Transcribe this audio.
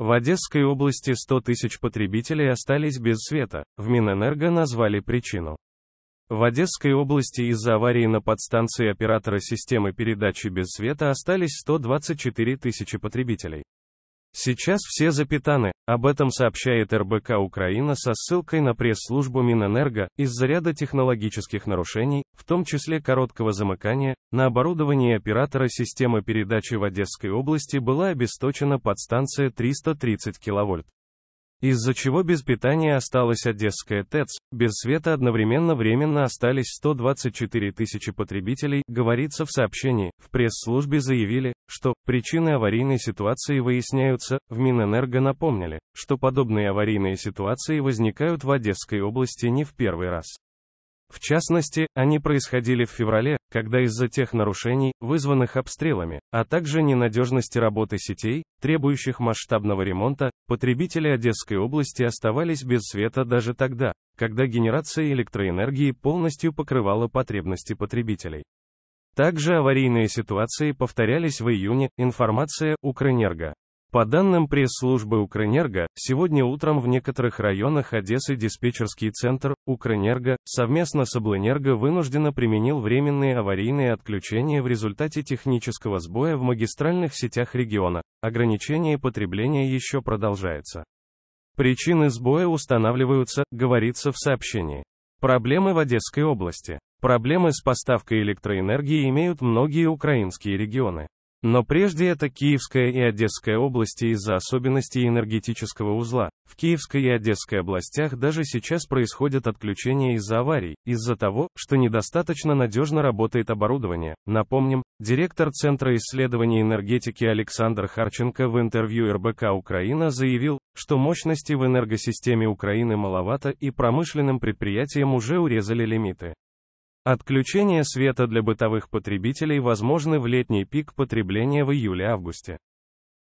В Одесской области 100 тысяч потребителей остались без света, в Минэнерго назвали причину. В Одесской области из-за аварии на подстанции оператора системы передачи без света остались 124 тысячи потребителей. Сейчас все запитаны, об этом сообщает РБК Украина со ссылкой на пресс-службу Минэнерго, из-за ряда технологических нарушений, в том числе короткого замыкания, на оборудовании оператора системы передачи в Одесской области была обесточена подстанция 330 кВт из-за чего без питания осталась Одесская ТЭЦ, без света одновременно временно остались 124 тысячи потребителей, говорится в сообщении. В пресс-службе заявили, что причины аварийной ситуации выясняются, в Минэнерго напомнили, что подобные аварийные ситуации возникают в Одесской области не в первый раз. В частности, они происходили в феврале, когда из-за тех нарушений, вызванных обстрелами, а также ненадежности работы сетей, требующих масштабного ремонта, потребители Одесской области оставались без света даже тогда, когда генерация электроэнергии полностью покрывала потребности потребителей. Также аварийные ситуации повторялись в июне, информация Укрэнерго. По данным пресс-службы Укрэнерго, сегодня утром в некоторых районах Одессы диспетчерский центр Укрэнерго совместно с Облэнерго вынужденно применил временные аварийные отключения в результате технического сбоя в магистральных сетях региона. Ограничение потребления еще продолжается. Причины сбоя устанавливаются, говорится в сообщении. Проблемы в Одесской области. Проблемы с поставкой электроэнергии имеют многие украинские регионы. Но прежде это Киевская и Одесская области из-за особенностей энергетического узла. В Киевской и Одесской областях даже сейчас происходят отключения из-за аварий, из-за того, что недостаточно надежно работает оборудование. Напомним, директор Центра исследований энергетики Александр Харченко в интервью РБК «Украина» заявил, что мощности в энергосистеме Украины маловато и промышленным предприятиям уже урезали лимиты. Отключение света для бытовых потребителей возможны в летний пик потребления в июле-августе.